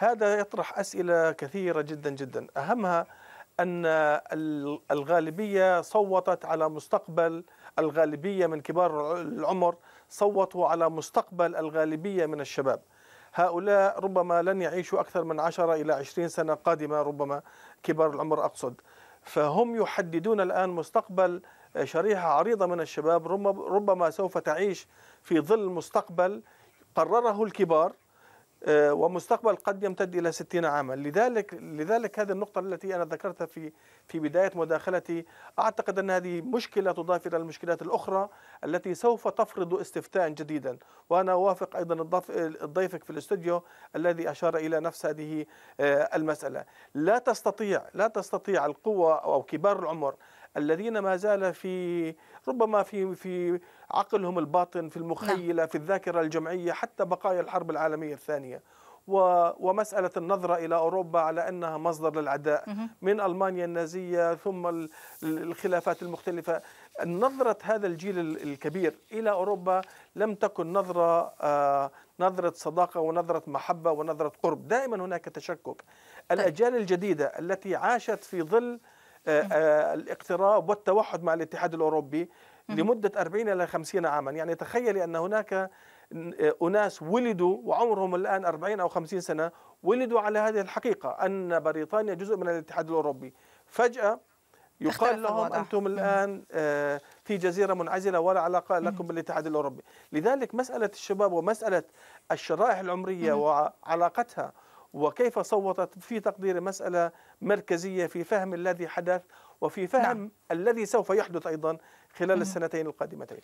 هذا يطرح أسئلة كثيرة جدا جدا أهمها أن الغالبية صوتت على مستقبل الغالبية من كبار العمر صوتوا على مستقبل الغالبية من الشباب هؤلاء ربما لن يعيشوا أكثر من 10 إلى 20 سنة قادمة ربما كبار العمر أقصد فهم يحددون الآن مستقبل آه، شريحة عريضة من الشباب ربما سوف تعيش في ظل مستقبل قرره الكبار آه، ومستقبل قد يمتد الى 60 عاما لذلك لذلك هذه النقطه التي انا ذكرتها في في بدايه مداخلتي اعتقد ان هذه مشكله تضاف الى المشكلات الاخرى التي سوف تفرض استفتاء جديدا وانا اوافق ايضا ضيفك في الاستوديو الذي اشار الى نفس هذه آه، المساله لا تستطيع لا تستطيع القوه او كبار العمر الذين ما زال في ربما في في عقلهم الباطن في نعم. المخيله في الذاكره الجمعيه حتى بقايا الحرب العالميه الثانيه ومسألة النظرة إلى أوروبا على أنها مصدر للعداء من ألمانيا النازية ثم الخلافات المختلفة نظرة هذا الجيل الكبير إلى أوروبا لم تكن نظرة آه، نظرة صداقة ونظرة محبة ونظرة قرب دائما هناك تشكك طيب. الأجيال الجديدة التي عاشت في ظل آه، آه، الاقتراب والتوحد مع الاتحاد الأوروبي لمدة 40 إلى 50 عاما يعني تخيلي أن هناك آه، أناس ولدوا وعمرهم الآن 40 أو 50 سنة ولدوا على هذه الحقيقة أن بريطانيا جزء من الاتحاد الأوروبي فجأة يقال لهم الوضع. أنتم الآن في جزيرة منعزلة ولا علاقة لكم بالاتحاد الأوروبي لذلك مسألة الشباب ومسألة الشرائح العمرية وعلاقتها وكيف صوتت في تقدير مسألة مركزية في فهم الذي حدث وفي فهم نعم. الذي سوف يحدث أيضا خلال السنتين القادمتين